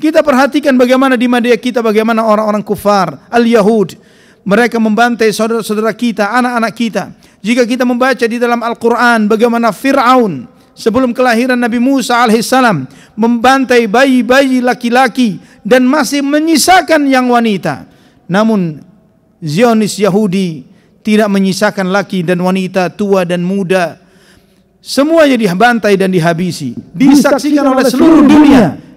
Kita perhatikan bagaimana di media kita bagaimana orang-orang kufar, al-Yahud, mereka membantai saudara-saudara kita, anak-anak kita. Jika kita membaca di dalam Al-Qur'an bagaimana Firaun sebelum kelahiran Nabi Musa alaihissalam membantai bayi-bayi laki-laki dan masih menyisakan yang wanita. Namun Zionis Yahudi tidak menyisakan laki dan wanita, tua dan muda. Semuanya dibantai dan dihabisi. Disaksikan oleh seluruh dunia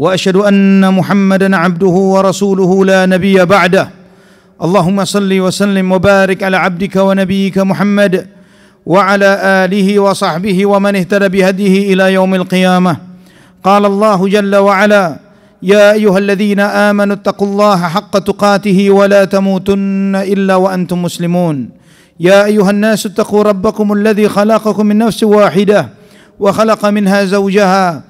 واشهد ان محمدا عبده ورسوله لا نبي بعده اللهم صل وسلم وبارك على عبدك ونبيك محمد وعلى اله وصحبه ومن اهتدى بهديه الى يوم القيامه قال الله جل وعلا يا ايها الذين امنوا اتقوا الله حق تقاته ولا تموتن الا وانتم مسلمون يا ايها الناس اتقوا ربكم الذي خلقكم من نفس واحده وخلق منها زوجها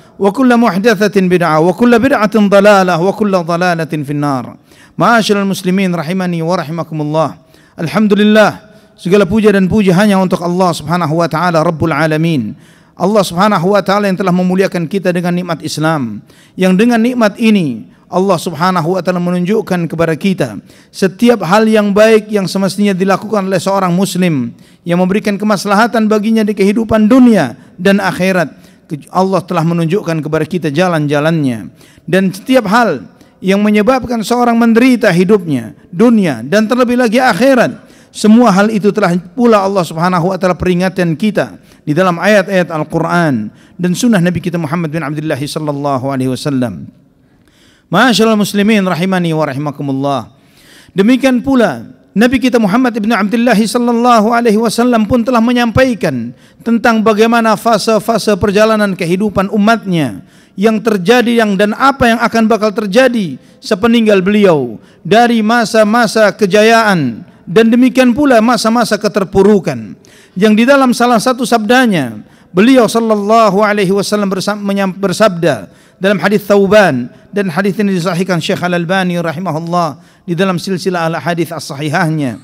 وكل محدثة بدعة وكل بدعة ضلالة وكل ضلالة في النار معاشر المسلمين رحمني ورحمكم الله الحمد لله segala puja dan puja hanya untuk Allah subhanahu wa ta'ala Rabbul Alamin Allah subhanahu wa ta'ala yang telah memuliakan kita dengan nikmat Islam yang dengan nikmat ini Allah subhanahu wa ta'ala menunjukkan kepada kita setiap hal yang baik yang semestinya dilakukan oleh seorang muslim yang memberikan kemaslahatan baginya di kehidupan dunia dan akhirat Allah telah menunjukkan kepada kita jalan-jalannya dan setiap hal yang menyebabkan seorang menderita hidupnya, dunia dan terlebih lagi akhirat. Semua hal itu telah pula Allah Subhanahu wa taala peringatan kita di dalam ayat-ayat Al-Qur'an dan sunnah Nabi kita Muhammad bin Abdullah sallallahu alaihi wasallam. Masyaallah muslimin rahimani wa rahimakumullah. Demikian pula Nabi kita Muhammad ibnu Abdullah sallallahu alaihi wasallam pun telah menyampaikan tentang bagaimana fase-fase perjalanan kehidupan umatnya yang terjadi yang dan apa yang akan bakal terjadi sepeninggal beliau dari masa-masa kejayaan dan demikian pula masa-masa keterpurukan yang di dalam salah satu sabdanya beliau sallallahu alaihi wasallam bersabda dalam hadis Thauban dan hadis ini disahihkan Syekh Al Albani rahimahullah di dalam silsilah al hadis as-sahihahnya.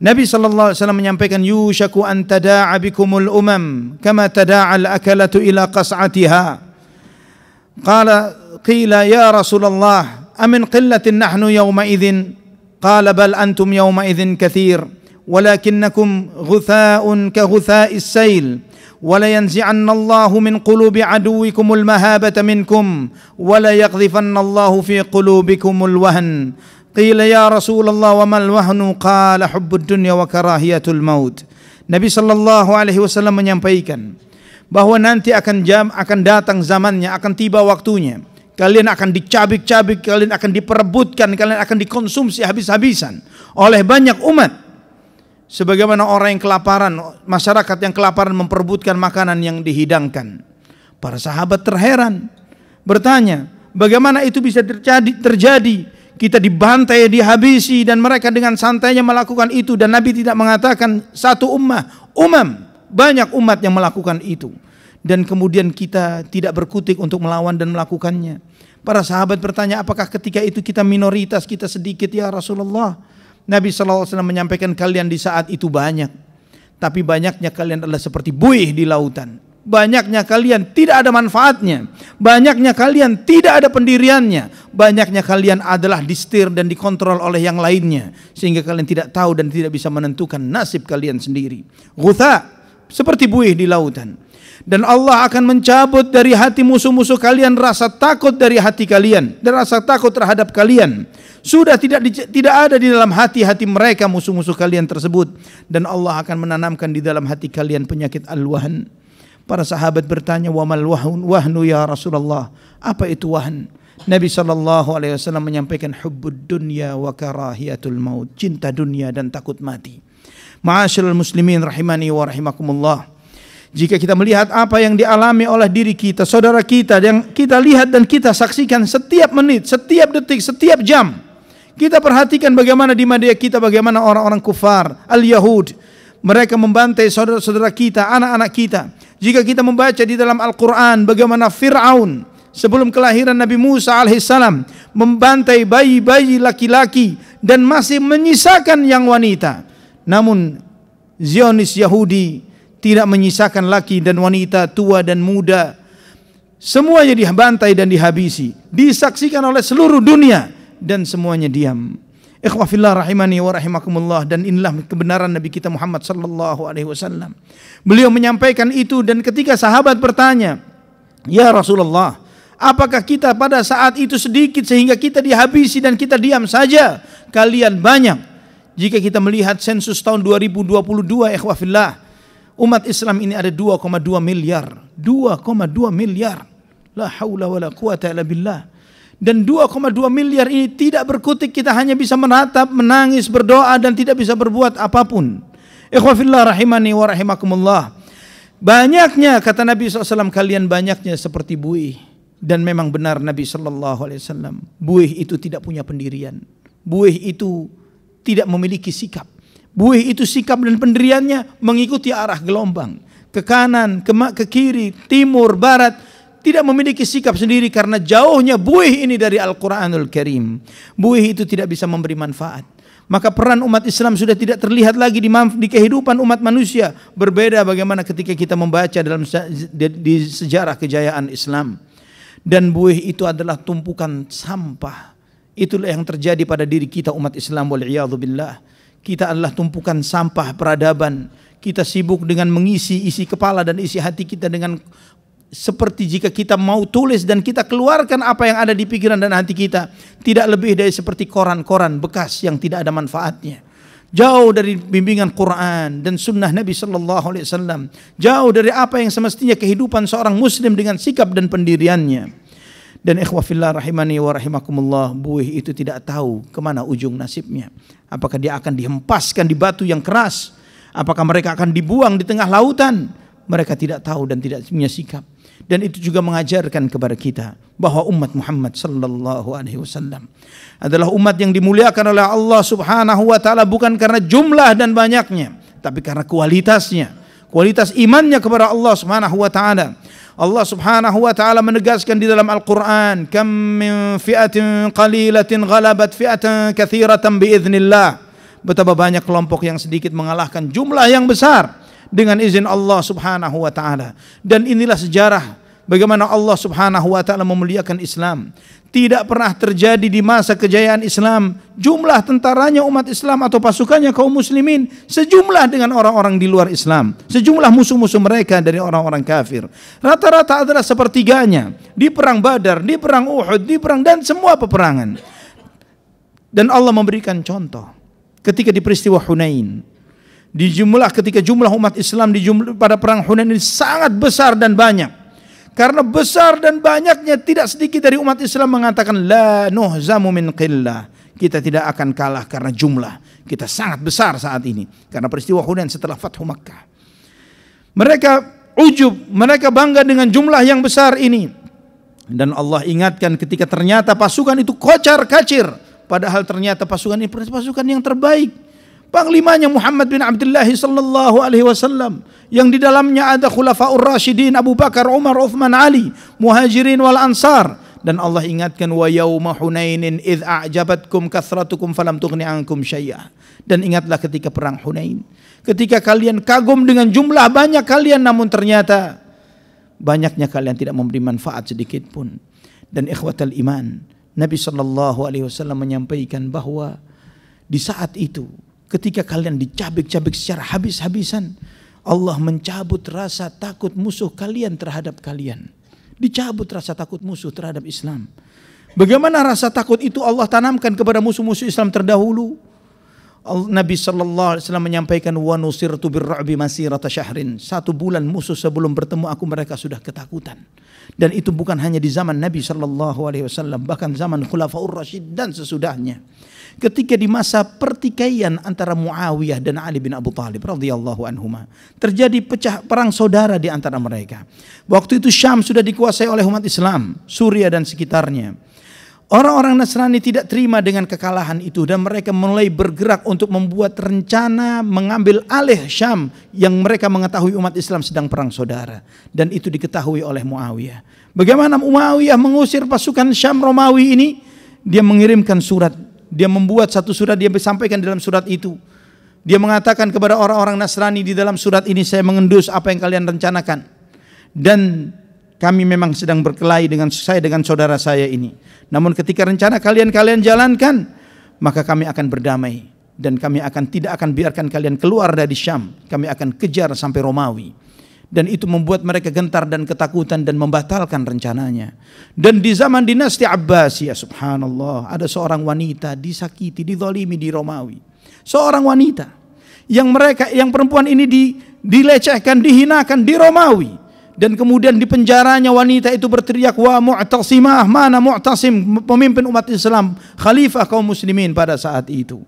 Nabi sallallahu alaihi wasallam menyampaikan yushaku an tada'a bikumul umam kama tada'a al-akalatu ila qas'atiha. Qala qila ya Rasulullah amin qillatin nahnu yawma idzin qala bal antum yawma idzin katsir ولكنكم غثاء كغثاء السيل ولا ينزعن الله من قلوب عدوكم المهابة منكم ولا يقذفن الله في قلوبكم الوهن قيل يا رسول الله وما الوهن قال حب الدنيا وكراهية الموت Nabi Shallallahu Alaihi Wasallam menyampaikan bahwa nanti akan jam akan datang zamannya akan tiba waktunya kalian akan dicabik-cabik kalian akan diperebutkan kalian akan dikonsumsi habis-habisan oleh banyak umat sebagaimana orang yang kelaparan, masyarakat yang kelaparan memperebutkan makanan yang dihidangkan. Para sahabat terheran, bertanya, bagaimana itu bisa terjadi? Terjadi kita dibantai, dihabisi dan mereka dengan santainya melakukan itu dan Nabi tidak mengatakan satu ummah, umam, banyak umat yang melakukan itu. Dan kemudian kita tidak berkutik untuk melawan dan melakukannya. Para sahabat bertanya, apakah ketika itu kita minoritas, kita sedikit ya Rasulullah? Nabi SAW menyampaikan kalian di saat itu banyak. Tapi banyaknya kalian adalah seperti buih di lautan. Banyaknya kalian tidak ada manfaatnya. Banyaknya kalian tidak ada pendiriannya. Banyaknya kalian adalah distir dan dikontrol oleh yang lainnya. Sehingga kalian tidak tahu dan tidak bisa menentukan nasib kalian sendiri. Gutha, seperti buih di lautan dan Allah akan mencabut dari hati musuh-musuh kalian rasa takut dari hati kalian dan rasa takut terhadap kalian sudah tidak tidak ada di dalam hati-hati mereka musuh-musuh kalian tersebut dan Allah akan menanamkan di dalam hati kalian penyakit al-wahn para sahabat bertanya mal wahun wahnu ya Rasulullah apa itu wahn Nabi sallallahu alaihi wasallam menyampaikan hubbud dunya wa karahiyatul maut cinta dunia dan takut mati Ma'asyiral muslimin rahimani wa rahimakumullah jika kita melihat apa yang dialami oleh diri kita, saudara kita yang kita lihat dan kita saksikan setiap menit, setiap detik, setiap jam. Kita perhatikan bagaimana di media kita bagaimana orang-orang kufar, al-Yahud, mereka membantai saudara-saudara kita, anak-anak kita. Jika kita membaca di dalam Al-Qur'an bagaimana Firaun sebelum kelahiran Nabi Musa alaihissalam membantai bayi-bayi laki-laki dan masih menyisakan yang wanita. Namun Zionis Yahudi tidak menyisakan laki dan wanita, tua dan muda. Semuanya dibantai dan dihabisi, disaksikan oleh seluruh dunia dan semuanya diam. Ikhwafillah rahimani wa rahimakumullah dan inilah kebenaran Nabi kita Muhammad sallallahu alaihi wasallam. Beliau menyampaikan itu dan ketika sahabat bertanya, "Ya Rasulullah, apakah kita pada saat itu sedikit sehingga kita dihabisi dan kita diam saja? Kalian banyak." Jika kita melihat sensus tahun 2022 ikhwafillah, umat Islam ini ada 2,2 miliar. 2,2 miliar. La haula wa la quwata illa billah. Dan 2,2 miliar ini tidak berkutik, kita hanya bisa menatap, menangis, berdoa dan tidak bisa berbuat apapun. Ikhwafillah rahimani wa rahimakumullah. Banyaknya kata Nabi SAW kalian banyaknya seperti buih. Dan memang benar Nabi SAW buih itu tidak punya pendirian. Buih itu tidak memiliki sikap Buih itu sikap dan pendiriannya mengikuti arah gelombang. Ke kanan, ke, ke kiri, timur, barat. Tidak memiliki sikap sendiri karena jauhnya buih ini dari Al-Quranul Karim. Buih itu tidak bisa memberi manfaat. Maka peran umat Islam sudah tidak terlihat lagi di, di kehidupan umat manusia. Berbeda bagaimana ketika kita membaca dalam di sejarah kejayaan Islam. Dan buih itu adalah tumpukan sampah. Itulah yang terjadi pada diri kita umat Islam wal billah kita adalah tumpukan sampah peradaban. Kita sibuk dengan mengisi isi kepala dan isi hati kita dengan seperti jika kita mau tulis dan kita keluarkan apa yang ada di pikiran dan hati kita, tidak lebih dari seperti koran-koran bekas yang tidak ada manfaatnya. Jauh dari bimbingan Quran dan sunnah Nabi Shallallahu Alaihi Wasallam, jauh dari apa yang semestinya kehidupan seorang Muslim dengan sikap dan pendiriannya. Dan ikhwafillah rahimani wa rahimakumullah, buih itu tidak tahu kemana ujung nasibnya. Apakah dia akan dihempaskan di batu yang keras? Apakah mereka akan dibuang di tengah lautan? Mereka tidak tahu dan tidak punya sikap. Dan itu juga mengajarkan kepada kita bahwa umat Muhammad sallallahu alaihi wasallam adalah umat yang dimuliakan oleh Allah Subhanahu wa taala bukan karena jumlah dan banyaknya, tapi karena kualitasnya. Kualitas imannya kepada Allah Subhanahu wa taala Allah Subhanahu wa taala menegaskan di dalam Al-Qur'an, "Kam min fi'atin qalilatin ghalabat fi'atan katsiratan bi'idznillah." Betapa banyak kelompok yang sedikit mengalahkan jumlah yang besar dengan izin Allah Subhanahu wa taala. Dan inilah sejarah bagaimana Allah Subhanahu wa taala memuliakan Islam. Tidak pernah terjadi di masa kejayaan Islam jumlah tentaranya umat Islam atau pasukannya kaum muslimin sejumlah dengan orang-orang di luar Islam, sejumlah musuh-musuh mereka dari orang-orang kafir. Rata-rata adalah sepertiganya di perang Badar, di perang Uhud, di perang dan semua peperangan. Dan Allah memberikan contoh ketika di peristiwa Hunain di jumlah ketika jumlah umat Islam di jumlah, pada perang Hunain ini sangat besar dan banyak karena besar dan banyaknya tidak sedikit dari umat Islam mengatakan la nuhzamu min qillah. Kita tidak akan kalah karena jumlah. Kita sangat besar saat ini karena peristiwa Hunain setelah Fathu Makkah. Mereka ujub, mereka bangga dengan jumlah yang besar ini. Dan Allah ingatkan ketika ternyata pasukan itu kocar-kacir, padahal ternyata pasukan ini pasukan yang terbaik. Panglimanya Muhammad bin Abdullah sallallahu alaihi wasallam yang di dalamnya ada khulafaur rasyidin Abu Bakar, Umar, Uthman, Ali, Muhajirin wal Ansar dan Allah ingatkan wa yauma Hunainin id a'jabatkum kathratukum falam tughni ankum syai'a. Dan ingatlah ketika perang Hunain, ketika kalian kagum dengan jumlah banyak kalian namun ternyata banyaknya kalian tidak memberi manfaat sedikit pun. Dan ikhwatal iman, Nabi sallallahu alaihi wasallam menyampaikan bahwa di saat itu ketika kalian dicabik-cabik secara habis-habisan Allah mencabut rasa takut musuh kalian terhadap kalian. Dicabut rasa takut musuh terhadap Islam. Bagaimana rasa takut itu Allah tanamkan kepada musuh-musuh Islam terdahulu? Nabi Shallallahu Alaihi Wasallam menyampaikan wa nusirtu masih rata syahrin. Satu bulan musuh sebelum bertemu aku mereka sudah ketakutan. Dan itu bukan hanya di zaman Nabi Shallallahu Alaihi Wasallam, bahkan zaman Khulafaur Rashid dan sesudahnya. Ketika di masa pertikaian antara Muawiyah dan Ali bin Abu Thalib radhiyallahu anhuma, terjadi pecah perang saudara di antara mereka. Waktu itu Syam sudah dikuasai oleh umat Islam, Suriah dan sekitarnya. Orang-orang Nasrani tidak terima dengan kekalahan itu dan mereka mulai bergerak untuk membuat rencana mengambil alih Syam yang mereka mengetahui umat Islam sedang perang saudara dan itu diketahui oleh Muawiyah. Bagaimana Muawiyah mengusir pasukan Syam Romawi ini? Dia mengirimkan surat, dia membuat satu surat dia sampaikan dalam surat itu. Dia mengatakan kepada orang-orang Nasrani di dalam surat ini saya mengendus apa yang kalian rencanakan. Dan kami memang sedang berkelahi dengan saya dengan saudara saya ini. Namun ketika rencana kalian-kalian jalankan, maka kami akan berdamai dan kami akan tidak akan biarkan kalian keluar dari Syam. Kami akan kejar sampai Romawi. Dan itu membuat mereka gentar dan ketakutan dan membatalkan rencananya. Dan di zaman dinasti Abbas ya subhanallah ada seorang wanita disakiti, didolimi di Romawi. Seorang wanita yang mereka yang perempuan ini di, dilecehkan, dihinakan di Romawi dan kemudian di penjaranya wanita itu berteriak wa mu'tasimah mana mu'tasim pemimpin umat Islam khalifah kaum muslimin pada saat itu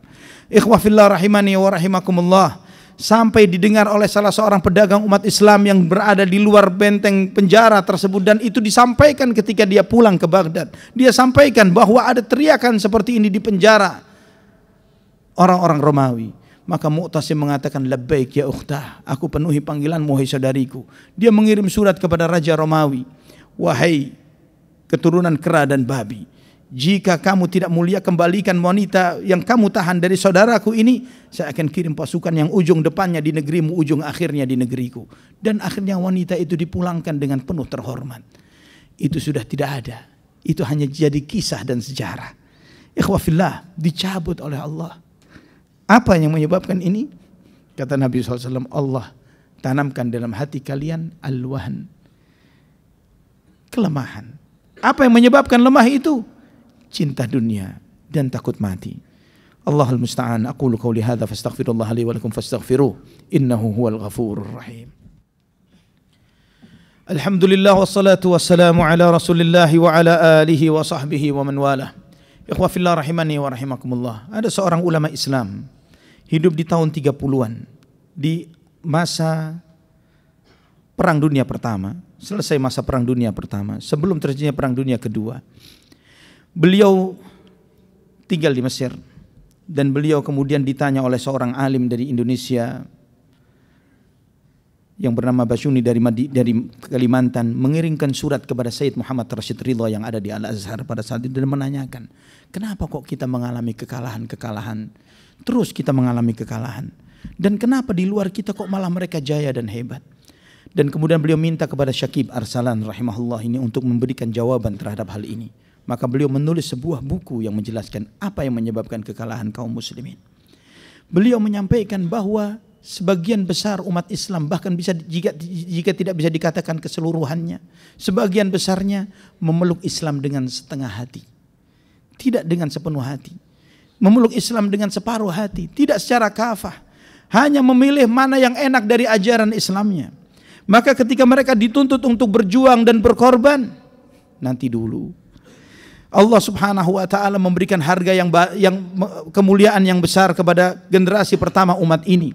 ikhwah fillah rahimani wa rahimakumullah sampai didengar oleh salah seorang pedagang umat Islam yang berada di luar benteng penjara tersebut dan itu disampaikan ketika dia pulang ke Baghdad dia sampaikan bahwa ada teriakan seperti ini di penjara orang-orang Romawi maka Mu'tasim mengatakan, Lebaik ya ukhtah, aku penuhi panggilan muhai saudariku. Dia mengirim surat kepada Raja Romawi. Wahai keturunan kera dan babi. Jika kamu tidak mulia, kembalikan wanita yang kamu tahan dari saudaraku ini. Saya akan kirim pasukan yang ujung depannya di negerimu, ujung akhirnya di negeriku. Dan akhirnya wanita itu dipulangkan dengan penuh terhormat. Itu sudah tidak ada. Itu hanya jadi kisah dan sejarah. Ikhwafillah dicabut oleh Allah. Apa yang menyebabkan ini? Kata Nabi SAW, Allah tanamkan dalam hati kalian alwahan. Kelemahan. Apa yang menyebabkan lemah itu? Cinta dunia dan takut mati. Allahul musta'an aqulu qawli hadza fastaghfirullah li wa lakum fastaghfiruh innahu huwal ghafurur rahim. Alhamdulillah wassalatu wassalamu ala Rasulillah wa ala alihi wa sahbihi wa man walah. Ikhwafillah rahimani wa rahimakumullah. Ada seorang ulama Islam hidup di tahun 30-an di masa Perang Dunia Pertama, selesai masa Perang Dunia Pertama, sebelum terjadinya Perang Dunia Kedua. Beliau tinggal di Mesir dan beliau kemudian ditanya oleh seorang alim dari Indonesia yang bernama Basuni dari Madi, dari Kalimantan mengirimkan surat kepada Said Muhammad Rashid Ridho yang ada di Al Azhar pada saat itu dan menanyakan kenapa kok kita mengalami kekalahan-kekalahan Terus kita mengalami kekalahan. Dan kenapa di luar kita kok malah mereka jaya dan hebat? Dan kemudian beliau minta kepada Syakib Arsalan rahimahullah ini untuk memberikan jawaban terhadap hal ini. Maka beliau menulis sebuah buku yang menjelaskan apa yang menyebabkan kekalahan kaum muslimin. Beliau menyampaikan bahwa sebagian besar umat Islam bahkan bisa jika jika tidak bisa dikatakan keseluruhannya, sebagian besarnya memeluk Islam dengan setengah hati. Tidak dengan sepenuh hati memeluk Islam dengan separuh hati, tidak secara kafah, hanya memilih mana yang enak dari ajaran Islamnya. Maka ketika mereka dituntut untuk berjuang dan berkorban, nanti dulu. Allah Subhanahu wa taala memberikan harga yang yang kemuliaan yang besar kepada generasi pertama umat ini.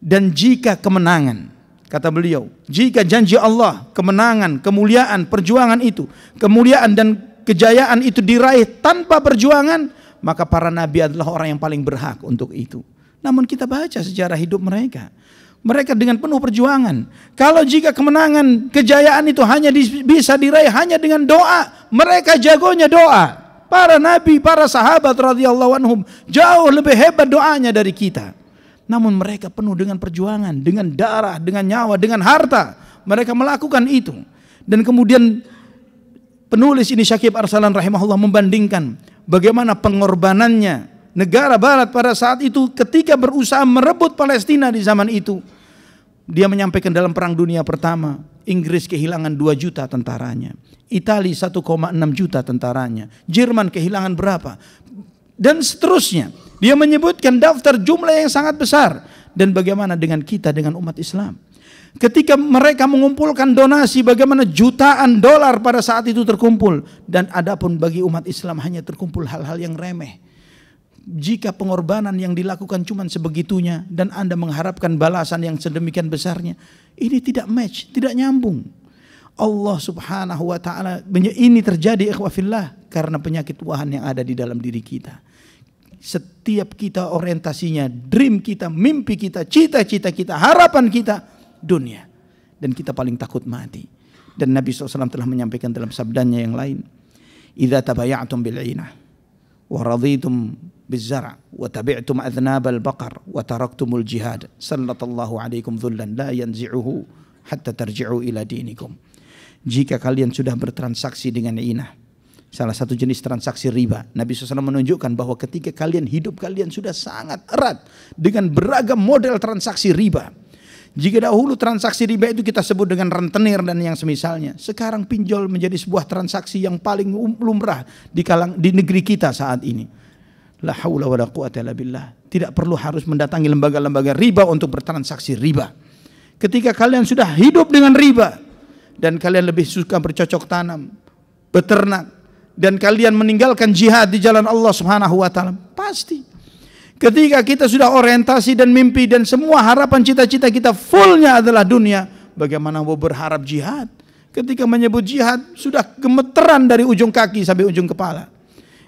Dan jika kemenangan, kata beliau, jika janji Allah, kemenangan, kemuliaan, perjuangan itu, kemuliaan dan kejayaan itu diraih tanpa perjuangan, maka para nabi adalah orang yang paling berhak untuk itu. Namun kita baca sejarah hidup mereka. Mereka dengan penuh perjuangan. Kalau jika kemenangan, kejayaan itu hanya di, bisa diraih hanya dengan doa, mereka jagonya doa. Para nabi, para sahabat radhiyallahu anhum jauh lebih hebat doanya dari kita. Namun mereka penuh dengan perjuangan, dengan darah, dengan nyawa, dengan harta. Mereka melakukan itu. Dan kemudian penulis ini Syakib Arsalan rahimahullah membandingkan bagaimana pengorbanannya negara barat pada saat itu ketika berusaha merebut Palestina di zaman itu dia menyampaikan dalam perang dunia pertama Inggris kehilangan 2 juta tentaranya Itali 1,6 juta tentaranya Jerman kehilangan berapa dan seterusnya dia menyebutkan daftar jumlah yang sangat besar dan bagaimana dengan kita dengan umat Islam Ketika mereka mengumpulkan donasi bagaimana jutaan dolar pada saat itu terkumpul dan adapun bagi umat Islam hanya terkumpul hal-hal yang remeh. Jika pengorbanan yang dilakukan cuma sebegitunya dan Anda mengharapkan balasan yang sedemikian besarnya, ini tidak match, tidak nyambung. Allah Subhanahu wa taala ini terjadi ikhwafillah karena penyakit wahan yang ada di dalam diri kita setiap kita orientasinya, dream kita, mimpi kita, cita-cita kita, harapan kita dunia dan kita paling takut mati dan Nabi SAW telah menyampaikan dalam sabdanya yang lain idza tabayatum bil inah wa raditum bizara wa tabi'tum al baqar wa al jihad sallallahu alaikum dhullan la yanzi'uhu hatta tarji'u ila dinikum jika kalian sudah bertransaksi dengan inah salah satu jenis transaksi riba. Nabi SAW menunjukkan bahwa ketika kalian hidup kalian sudah sangat erat dengan beragam model transaksi riba. Jika dahulu transaksi riba itu kita sebut dengan rentenir dan yang semisalnya, sekarang pinjol menjadi sebuah transaksi yang paling lumrah di kalang di negeri kita saat ini. La haula wa quwata illa billah. Tidak perlu harus mendatangi lembaga-lembaga riba untuk bertransaksi riba. Ketika kalian sudah hidup dengan riba dan kalian lebih suka bercocok tanam, beternak dan kalian meninggalkan jihad di jalan Allah Subhanahu wa taala, pasti Ketika kita sudah orientasi dan mimpi dan semua harapan cita-cita kita fullnya adalah dunia, bagaimana mau berharap jihad? Ketika menyebut jihad sudah gemeteran dari ujung kaki sampai ujung kepala.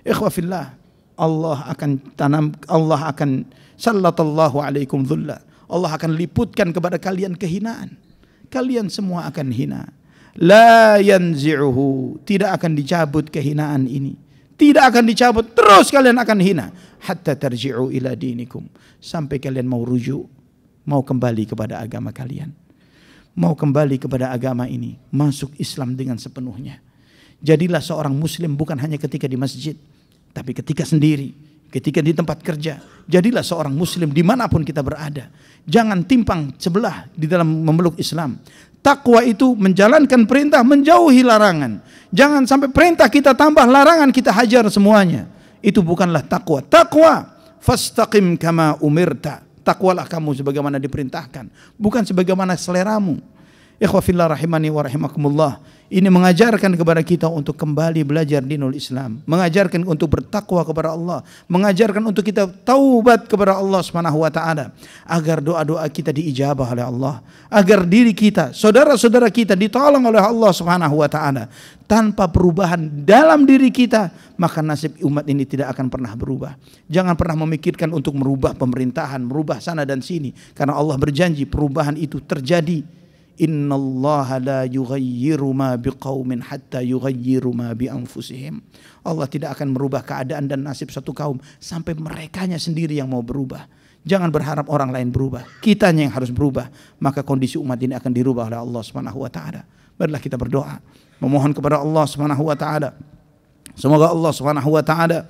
Ikhwafillah, Allah akan tanam Allah akan sallallahu alaikum dhullah. Allah akan liputkan kepada kalian kehinaan. Kalian semua akan hina. La yanzi'uhu, tidak akan dicabut kehinaan ini. Tidak akan dicabut, terus kalian akan hina hatta tarji'u ila dinikum sampai kalian mau rujuk mau kembali kepada agama kalian mau kembali kepada agama ini masuk Islam dengan sepenuhnya jadilah seorang muslim bukan hanya ketika di masjid tapi ketika sendiri ketika di tempat kerja jadilah seorang muslim dimanapun kita berada jangan timpang sebelah di dalam memeluk Islam takwa itu menjalankan perintah menjauhi larangan jangan sampai perintah kita tambah larangan kita hajar semuanya itu bukanlah takwa. Takwa fastaqim kama umirta. Takwalah kamu sebagaimana diperintahkan, bukan sebagaimana seleramu. Ikhwafillah rahimani wa rahimakumullah. Ini mengajarkan kepada kita untuk kembali belajar dinul Islam, mengajarkan untuk bertakwa kepada Allah, mengajarkan untuk kita taubat kepada Allah Subhanahu wa agar doa-doa kita diijabah oleh Allah, agar diri kita, saudara-saudara kita ditolong oleh Allah Subhanahu wa Tanpa perubahan dalam diri kita, maka nasib umat ini tidak akan pernah berubah. Jangan pernah memikirkan untuk merubah pemerintahan, merubah sana dan sini karena Allah berjanji perubahan itu terjadi Allah la yughayyiru ma biqaumin hatta yughayyiru ma bi anfusihim. Allah tidak akan merubah keadaan dan nasib satu kaum sampai merekanya sendiri yang mau berubah. Jangan berharap orang lain berubah. Kitanya yang harus berubah. Maka kondisi umat ini akan dirubah oleh Allah Subhanahu wa taala. Marilah kita berdoa, memohon kepada Allah Subhanahu wa taala. Semoga Allah Subhanahu wa taala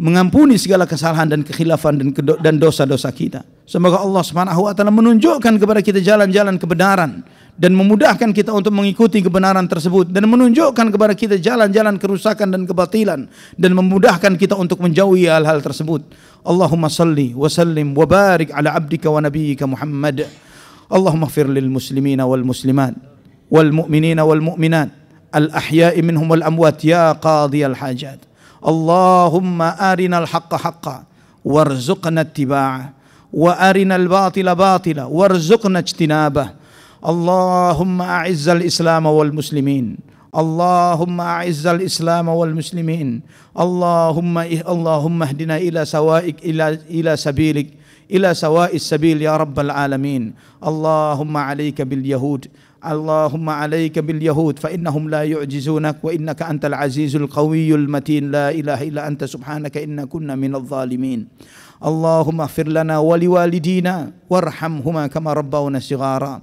mengampuni segala kesalahan dan kekhilafan dan dan dosa-dosa kita. Semoga Allah Subhanahu wa taala menunjukkan kepada kita jalan-jalan kebenaran dan memudahkan kita untuk mengikuti kebenaran tersebut dan menunjukkan kepada kita jalan-jalan kerusakan dan kebatilan dan memudahkan kita untuk menjauhi hal-hal tersebut. Allahumma salli wa sallim wa barik ala abdika wa nabiyyika Muhammad. Allahumma fir lil muslimin wal muslimat wal mu'minina wal mu'minat al ahya'i minhum wal amwat ya qadhiyal hajat. اللهم أرنا الحق حقا وارزقنا اتباعه وأرنا الباطل باطلا وارزقنا اجتنابه اللهم أعز الإسلام والمسلمين اللهم أعز الإسلام والمسلمين اللهم إه-، اللهم اهدنا إلى سوائك إلى إلى سبيلك إلى سواء السبيل يا رب العالمين اللهم عليك باليهود اللهم عليك باليهود فإنهم لا يعجزونك وإنك أنت العزيز القوي المتين لا إله إلا أنت سبحانك إنا كنا من الظالمين اللهم اغفر لنا ولوالدينا وارحمهما كما ربونا صغارا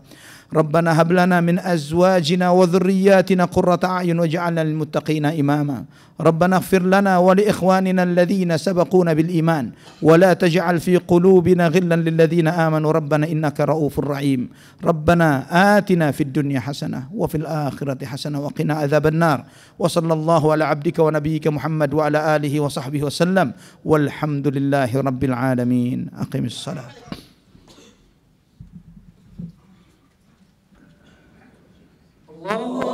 ربنا هب لنا من أزواجنا وذرياتنا قرة أعين واجعلنا للمتقين إماما ربنا اغفر لنا ولإخواننا الذين سبقونا بالإيمان ولا تجعل في قلوبنا غلا للذين آمنوا ربنا إنك رؤوف رحيم ربنا آتنا في الدنيا حسنة وفي الآخرة حسنة وقنا عذاب النار وصلى الله على عبدك ونبيك محمد وعلى آله وصحبه وسلم والحمد لله رب العالمين أقم الصلاة Oh.